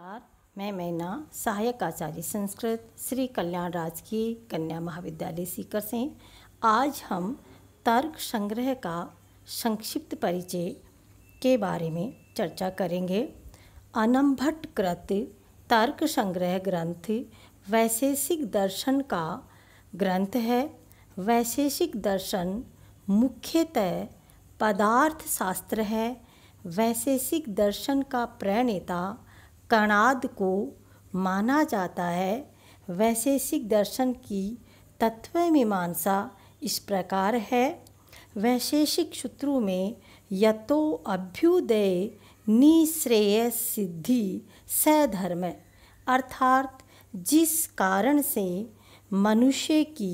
नमस्कार मैं मैना सहायक आचार्य संस्कृत श्री कल्याण राजकीय कन्या महाविद्यालय सीकर से आज हम तर्क संग्रह का संक्षिप्त परिचय के बारे में चर्चा करेंगे अनम्भट कृत तर्क संग्रह ग्रंथ वैशेषिक दर्शन का ग्रंथ है वैशेषिक दर्शन मुख्यतः पदार्थ शास्त्र है वैशेषिक दर्शन का प्रणेता कणाद को माना जाता है वैशेषिक दर्शन की तत्व मीमांसा इस प्रकार है वैशेषिक शत्रु में यतो अभ्युदय निश्रेय सिद्धि सधर्म अर्थात जिस कारण से मनुष्य की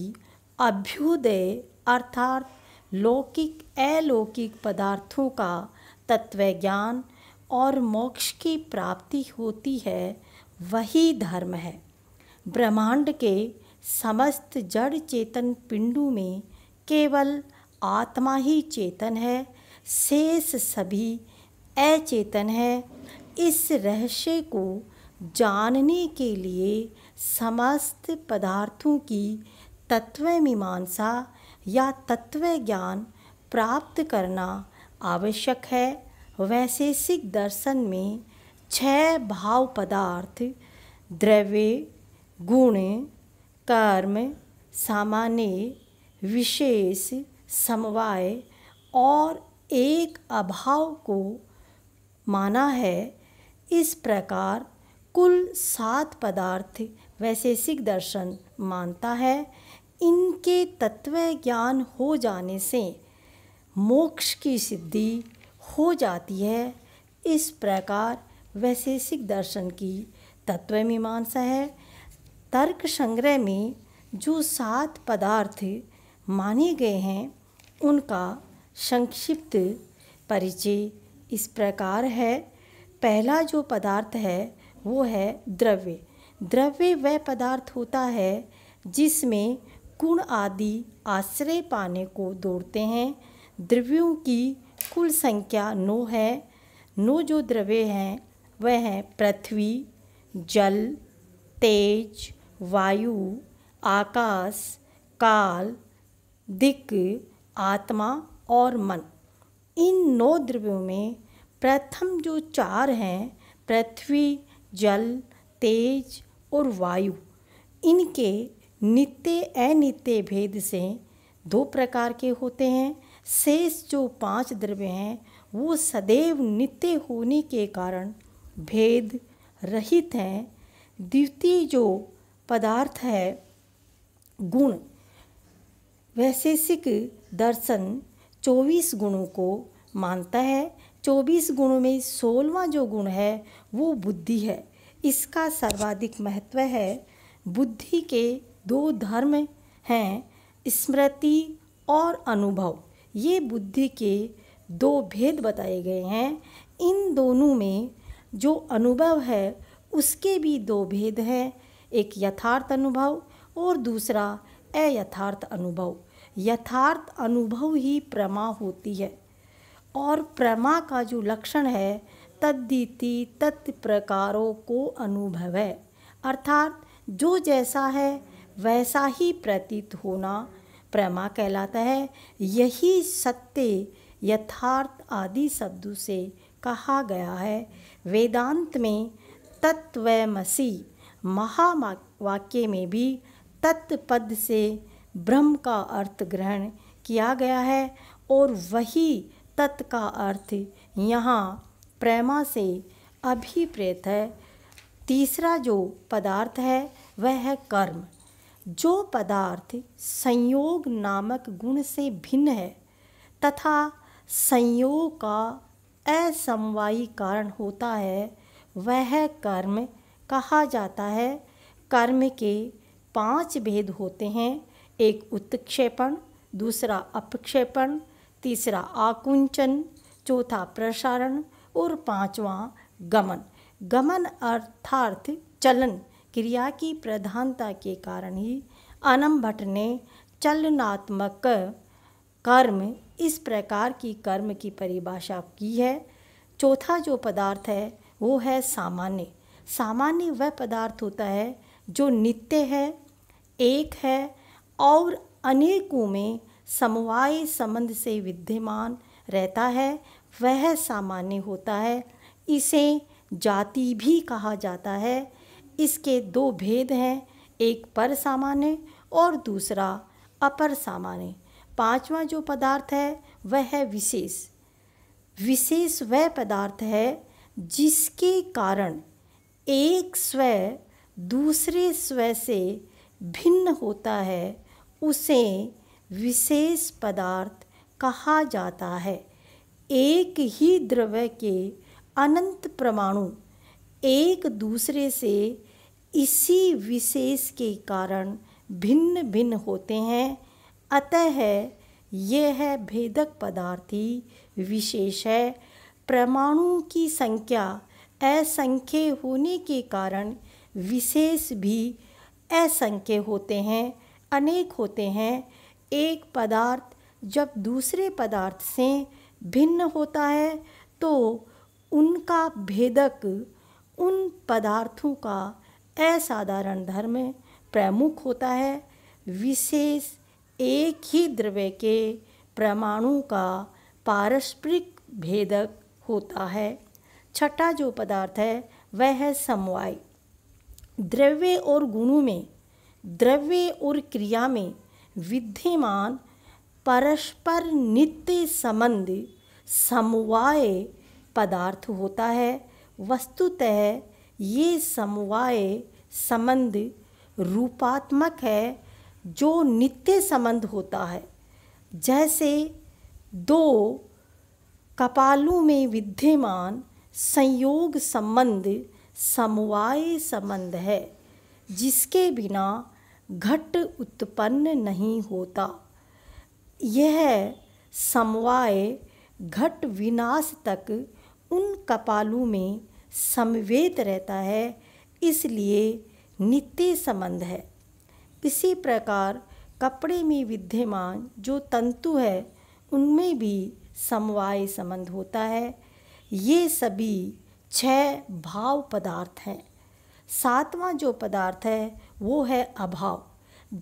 अभ्युदय अर्थात लौकिक अलौकिक पदार्थों का तत्वज्ञान ज्ञान और मोक्ष की प्राप्ति होती है वही धर्म है ब्रह्मांड के समस्त जड़ चेतन पिंडु में केवल आत्मा ही चेतन है शेष सभी अचेतन है इस रहस्य को जानने के लिए समस्त पदार्थों की तत्व मीमांसा या तत्व ज्ञान प्राप्त करना आवश्यक है वैशेषिक दर्शन में छह भाव पदार्थ द्रव्य गुण कर्म सामान्य विशेष समवाय और एक अभाव को माना है इस प्रकार कुल सात पदार्थ वैशेषिक दर्शन मानता है इनके तत्व ज्ञान हो जाने से मोक्ष की सिद्धि हो जाती है इस प्रकार वैशेषिक दर्शन की तत्व मीमांसा है तर्क संग्रह में जो सात पदार्थ माने गए हैं उनका संक्षिप्त परिचय इस प्रकार है पहला जो पदार्थ है वो है द्रव्य द्रव्य वह पदार्थ होता है जिसमें गुण आदि आश्रय पाने को दौड़ते हैं द्रव्यों की कुल संख्या नौ है नौ जो द्रव्य हैं वह हैं पृथ्वी जल तेज वायु आकाश काल दिक आत्मा और मन इन नौ द्रव्यों में प्रथम जो चार हैं पृथ्वी जल तेज और वायु इनके नित्य अनित्य भेद से दो प्रकार के होते हैं शेष जो पांच द्रव्य हैं वो सदैव नित्य होने के कारण भेद रहित हैं द्वितीय जो पदार्थ है गुण वैशेषिक दर्शन चौबीस गुणों को मानता है चौबीस गुणों में सोलवा जो गुण है वो बुद्धि है इसका सर्वाधिक महत्व है बुद्धि के दो धर्म हैं स्मृति और अनुभव ये बुद्धि के दो भेद बताए गए हैं इन दोनों में जो अनुभव है उसके भी दो भेद हैं एक यथार्थ अनुभव और दूसरा अयथार्थ अनुभव यथार्थ अनुभव ही प्रमा होती है और प्रमा का जो लक्षण है तद्दीति तत्प्रकारों को अनुभव है अर्थात जो जैसा है वैसा ही प्रतीत होना प्रेमा कहलाता है यही सत्य यथार्थ आदि शब्दों से कहा गया है वेदांत में तत्वमसी महावाक्य में भी तत्पद से ब्रह्म का अर्थ ग्रहण किया गया है और वही तत् का अर्थ यहाँ प्रेमा से अभिप्रेत है तीसरा जो पदार्थ है वह है कर्म जो पदार्थ संयोग नामक गुण से भिन्न है तथा संयोग का असमवायी कारण होता है वह कर्म कहा जाता है कर्म के पांच भेद होते हैं एक उत्क्षेपण दूसरा अपक्षेपण तीसरा आकुंचन चौथा प्रसारण और पांचवा गमन गमन अर्थार्थ चलन क्रिया की प्रधानता के कारण ही अनम भट्ट ने चलनात्मक कर्म इस प्रकार की कर्म की परिभाषा की है चौथा जो पदार्थ है वो है सामान्य सामान्य वह पदार्थ होता है जो नित्य है एक है और अनेकों में समवाय संबंध से विद्यमान रहता है वह सामान्य होता है इसे जाति भी कहा जाता है इसके दो भेद हैं एक पर सामान्य और दूसरा अपर सामान्य पांचवा जो पदार्थ है वह है विशेष विशेष वह पदार्थ है जिसके कारण एक स्व दूसरे स्व से भिन्न होता है उसे विशेष पदार्थ कहा जाता है एक ही द्रव्य के अनंत परमाणु एक दूसरे से इसी विशेष के कारण भिन्न भिन्न होते हैं अतः है यह है भेदक पदार्थी विशेष है परमाणु की संख्या असंख्य होने के कारण विशेष भी असंख्य होते हैं अनेक होते हैं एक पदार्थ जब दूसरे पदार्थ से भिन्न होता है तो उनका भेदक उन पदार्थों का असाधारण धर्म प्रमुख होता है विशेष एक ही द्रव्य के परमाणु का पारस्परिक भेदक होता है छठा जो पदार्थ है वह है समवाय द्रव्य और गुणों में द्रव्य और क्रिया में विद्यमान परस्पर नित्य संबंध समवाय पदार्थ होता है वस्तुतः ये समवाय संबंध रूपात्मक है जो नित्य संबंध होता है जैसे दो कपालों में विद्यमान संयोग संबंध समवाय संबंध है जिसके बिना घट उत्पन्न नहीं होता यह समवाय घट विनाश तक उन कपालों में समवेत रहता है इसलिए नित्य संबंध है इसी प्रकार कपड़े में विद्यमान जो तंतु है उनमें भी समवाय संबंध होता है ये सभी छह भाव पदार्थ हैं सातवां जो पदार्थ है वो है अभाव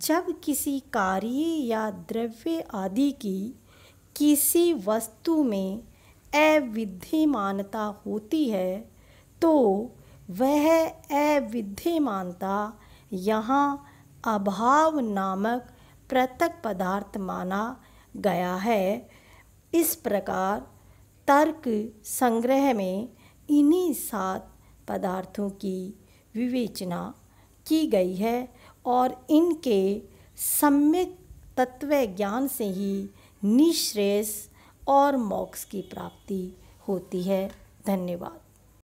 जब किसी कार्य या द्रव्य आदि की किसी वस्तु में अविद्यमानता होती है तो वह अविद्यमानता यहाँ अभाव नामक पृथक पदार्थ माना गया है इस प्रकार तर्क संग्रह में इन्हीं सात पदार्थों की विवेचना की गई है और इनके सम्यक तत्व ज्ञान से ही निश्रेष और मोक्ष की प्राप्ति होती है धन्यवाद